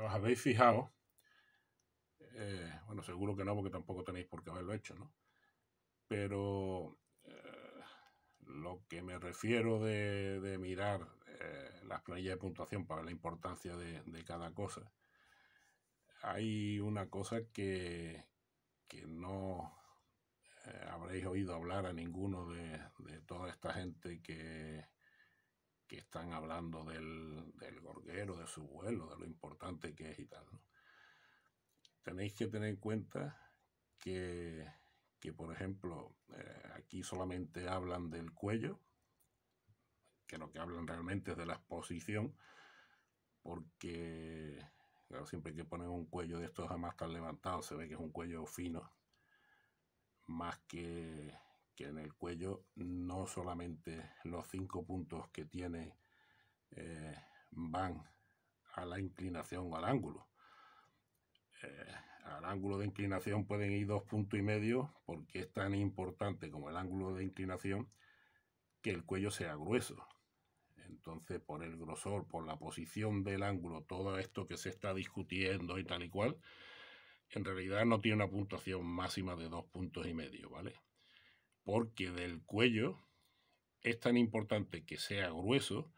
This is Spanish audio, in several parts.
os habéis fijado, eh, bueno, seguro que no, porque tampoco tenéis por qué haberlo hecho, ¿no? Pero eh, lo que me refiero de, mirar eh, las planillas de puntuación para la importancia de, cada cosa, hay una cosa que, no habréis oído hablar a ninguno de toda esta gente que, que están hablando del, gorguero, de su vuelo, de lo importante que es y tal. Tenéis que tener en cuenta que, por ejemplo, eh, aquí solamente hablan del cuello, que lo que hablan realmente es de la exposición, porque siempre que ponen un cuello de estos jamás tan levantado, se ve que es un cuello fino, más que que en el cuello no solamente los cinco puntos que tiene eh, van a la inclinación o al ángulo. Eh, al ángulo de inclinación pueden ir dos puntos y medio porque es tan importante como el ángulo de inclinación que el cuello sea grueso. Entonces, por el grosor, por la posición del ángulo, todo esto que se está discutiendo y tal y cual, en realidad no tiene una puntuación máxima de dos puntos y medio, ¿vale? porque del cuello es tan importante que sea grueso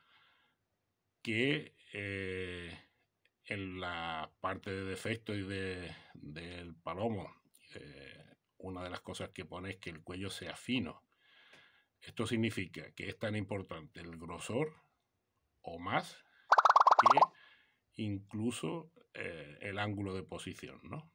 que eh, en la parte de defecto y del palomo, eh, una de las cosas que pone es que el cuello sea fino. Esto significa que es tan importante el grosor o más que incluso eh, el ángulo de posición, ¿no?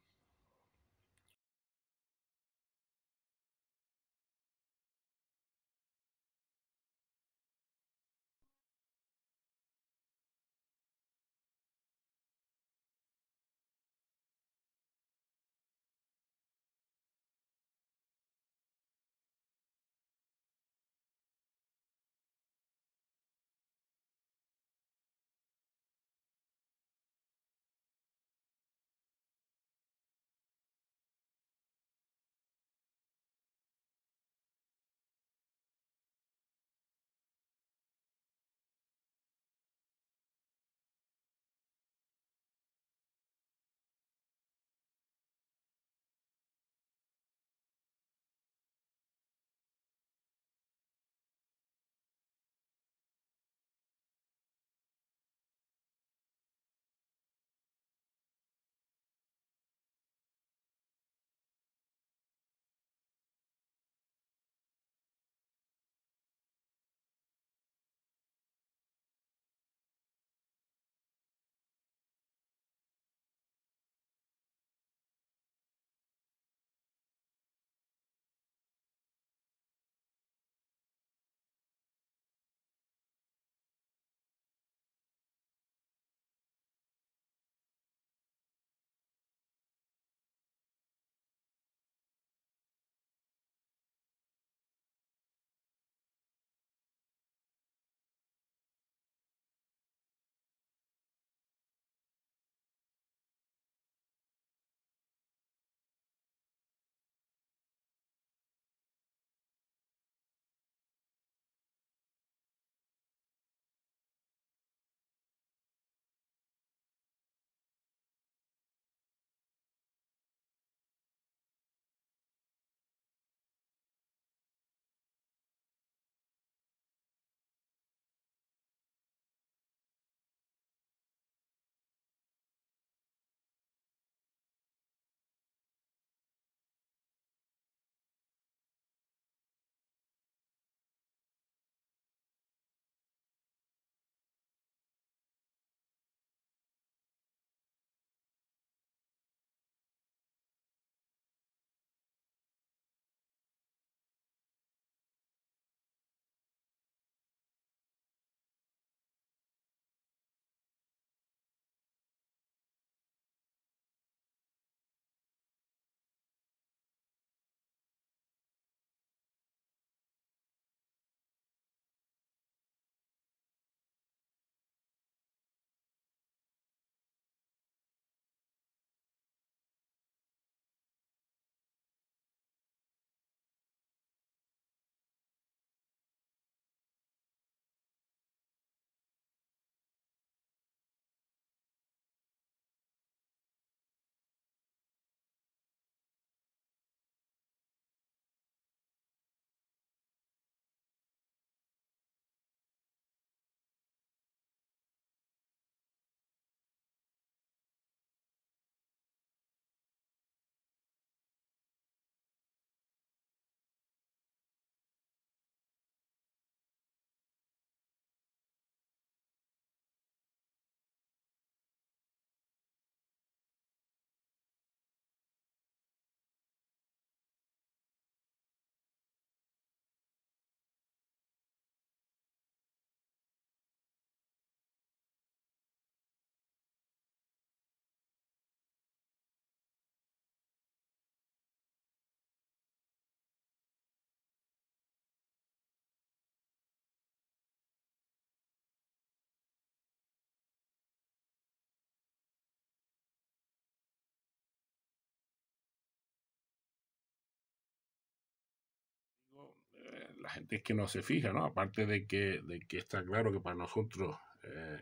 gente es que no se fija, ¿no? Aparte de que, de que está claro que para nosotros eh,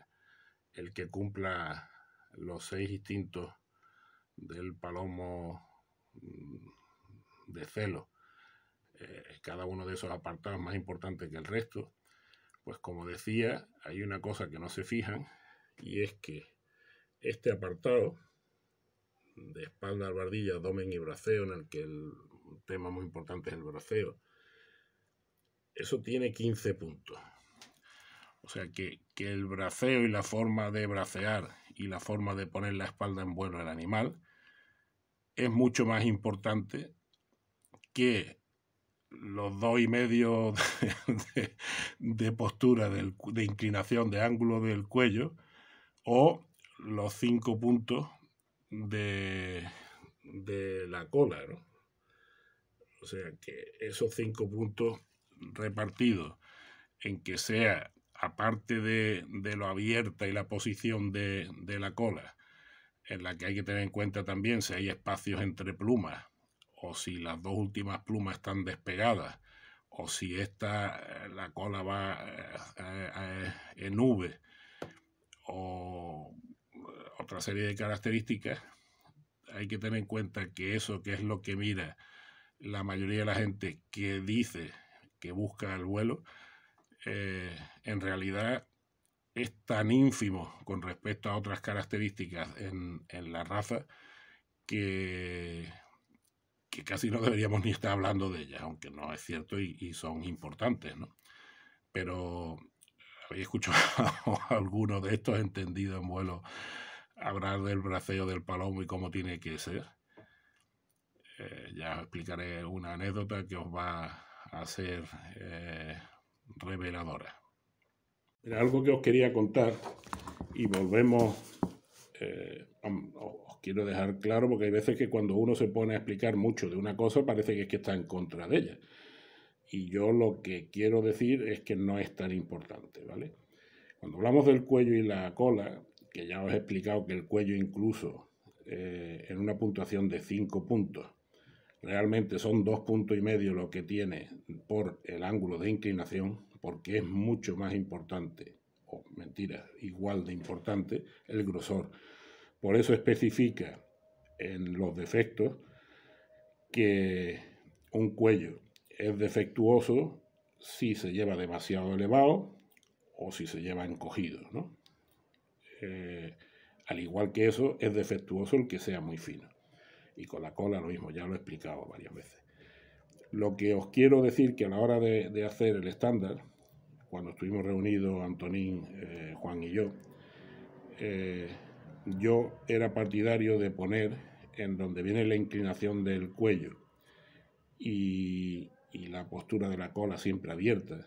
el que cumpla los seis instintos del palomo mm, de celo, eh, cada uno de esos apartados más importante que el resto, pues como decía, hay una cosa que no se fijan y es que este apartado de espalda, albardilla, abdomen y braceo, en el que el tema muy importante es el braceo, eso tiene 15 puntos. O sea que, el braceo y la forma de bracear y la forma de poner la espalda en vuelo del animal es mucho más importante que los dos y medio de, postura, de inclinación, de ángulo del cuello o los cinco puntos de, de la cola. ¿no? O sea que esos cinco puntos repartido en que sea, aparte de, lo abierta y la posición de, la cola, en la que hay que tener en cuenta también si hay espacios entre plumas o si las dos últimas plumas están despegadas o si esta, eh, la cola va eh, en V o eh, otra serie de características, hay que tener en cuenta que eso que es lo que mira la mayoría de la gente que dice que busca el vuelo, eh, en realidad es tan ínfimo con respecto a otras características en, la raza que, que, casi no deberíamos ni estar hablando de ellas, aunque no es cierto y, son importantes, Pero habéis escuchado a alguno de estos entendidos en vuelo hablar del braceo del palomo y cómo tiene que ser. Eh, ya os explicaré una anécdota que os va a ser eh, reveladora. Era algo que os quería contar y volvemos, eh, os quiero dejar claro porque hay veces que cuando uno se pone a explicar mucho de una cosa parece que es que está en contra de ella. Y yo lo que quiero decir es que no es tan importante, ¿vale? Cuando hablamos del cuello y la cola, que ya os he explicado que el cuello incluso eh, en una puntuación de 5 puntos Realmente son dos puntos y medio lo que tiene por el ángulo de inclinación, porque es mucho más importante, o mentira, igual de importante, el grosor. Por eso especifica en los defectos que un cuello es defectuoso si se lleva demasiado elevado o si se lleva encogido, eh, al igual que eso, es defectuoso el que sea muy fino. Y con la cola lo mismo, ya lo he explicado varias veces. Lo que os quiero decir que a la hora de, hacer el estándar, cuando estuvimos reunidos Antonín, eh, Juan y yo, eh, yo era partidario de poner en donde viene la inclinación del cuello y, la postura de la cola siempre abierta,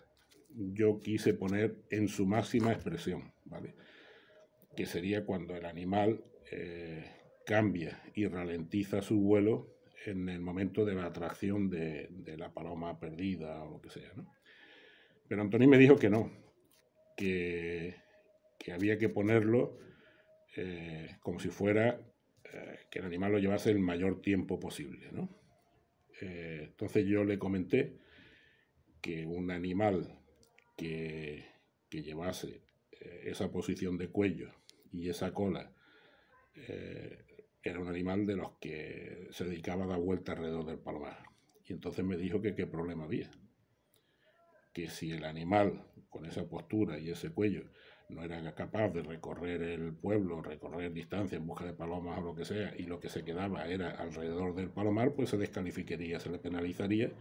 yo quise poner en su máxima expresión, ¿vale? que sería cuando el animal eh, cambia y ralentiza su vuelo en el momento de la atracción de, de la paloma perdida o lo que sea. ¿no? Pero Antonio me dijo que no, que, que había que ponerlo eh, como si fuera eh, que el animal lo llevase el mayor tiempo posible. ¿no? Eh, entonces yo le comenté que un animal que, que llevase esa posición de cuello y esa cola era un animal de los que se dedicaba a dar vueltas alrededor del palomar Y entonces me dijo que qué problema había. Que si el animal, con esa postura y ese cuello, no era capaz de recorrer el pueblo, recorrer distancia en busca de palomas o lo que sea, y lo que se quedaba era alrededor del palomar, pues se descalificaría, se le penalizaría,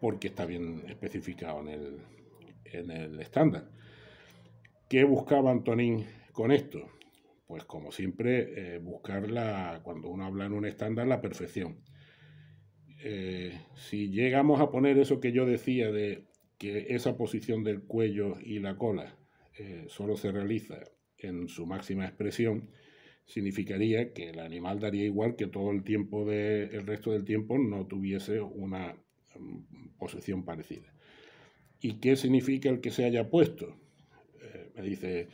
porque está bien especificado en el, en el estándar. ¿Qué buscaba Antonín con esto? pues como siempre, eh, buscarla buscar cuando uno habla en un estándar, la perfección. Eh, si llegamos a poner eso que yo decía de que esa posición del cuello y la cola eh, solo se realiza en su máxima expresión, significaría que el animal daría igual que todo el tiempo de, el resto del tiempo no tuviese una mm, posición parecida. ¿Y qué significa el que se haya puesto? me dice,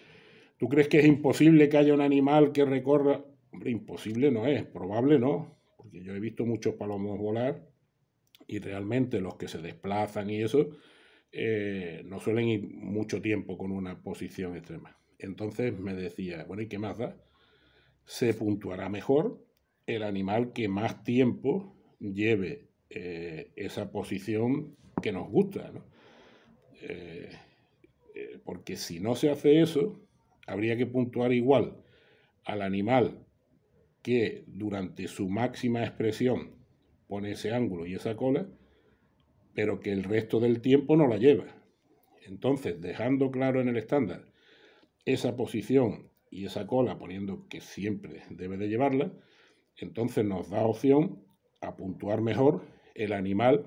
¿Tú crees que es imposible que haya un animal que recorra? Hombre, imposible no es, probable no, porque yo he visto muchos palomos volar y realmente los que se desplazan y eso eh, no suelen ir mucho tiempo con una posición extrema. Entonces me decía, bueno, ¿y qué más da? Se puntuará mejor el animal que más tiempo lleve eh, esa posición que nos gusta, ¿no? Eh, porque si no se hace eso, habría que puntuar igual al animal que durante su máxima expresión pone ese ángulo y esa cola, pero que el resto del tiempo no la lleva. Entonces, dejando claro en el estándar esa posición y esa cola, poniendo que siempre debe de llevarla, entonces nos da opción a puntuar mejor el animal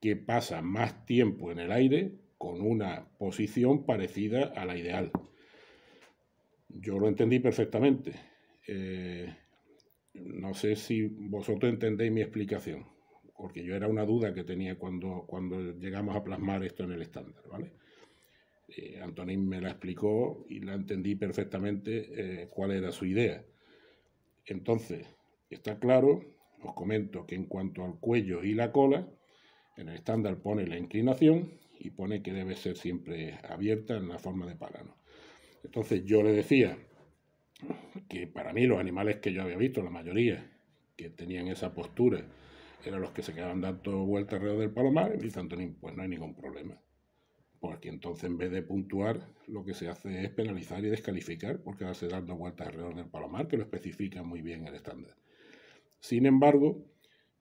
que pasa más tiempo en el aire con una posición parecida a la ideal yo lo entendí perfectamente. Eh, no sé si vosotros entendéis mi explicación, porque yo era una duda que tenía cuando, cuando llegamos a plasmar esto en el estándar, ¿vale? Eh, Antonín me la explicó y la entendí perfectamente eh, cuál era su idea. Entonces, está claro, os comento que en cuanto al cuello y la cola, en el estándar pone la inclinación y pone que debe ser siempre abierta en la forma de párano. Entonces yo le decía que para mí los animales que yo había visto, la mayoría que tenían esa postura, eran los que se quedaban dando vueltas alrededor del palomar y tanto pues no hay ningún problema. Porque entonces en vez de puntuar, lo que se hace es penalizar y descalificar porque a ser dando vueltas alrededor del palomar, que lo especifica muy bien el estándar. Sin embargo,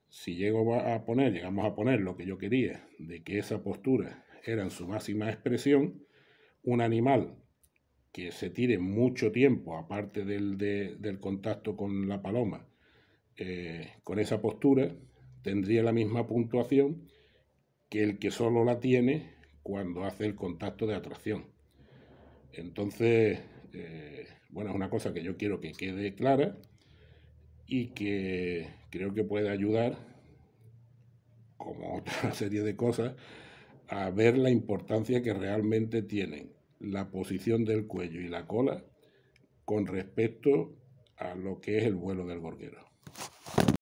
si llego a poner, llegamos a poner lo que yo quería, de que esa postura era en su máxima expresión, un animal que se tire mucho tiempo, aparte del, de, del contacto con la paloma, eh, con esa postura, tendría la misma puntuación que el que solo la tiene cuando hace el contacto de atracción. Entonces, eh, bueno, es una cosa que yo quiero que quede clara y que creo que puede ayudar, como otra serie de cosas, a ver la importancia que realmente tienen la posición del cuello y la cola con respecto a lo que es el vuelo del gorguero.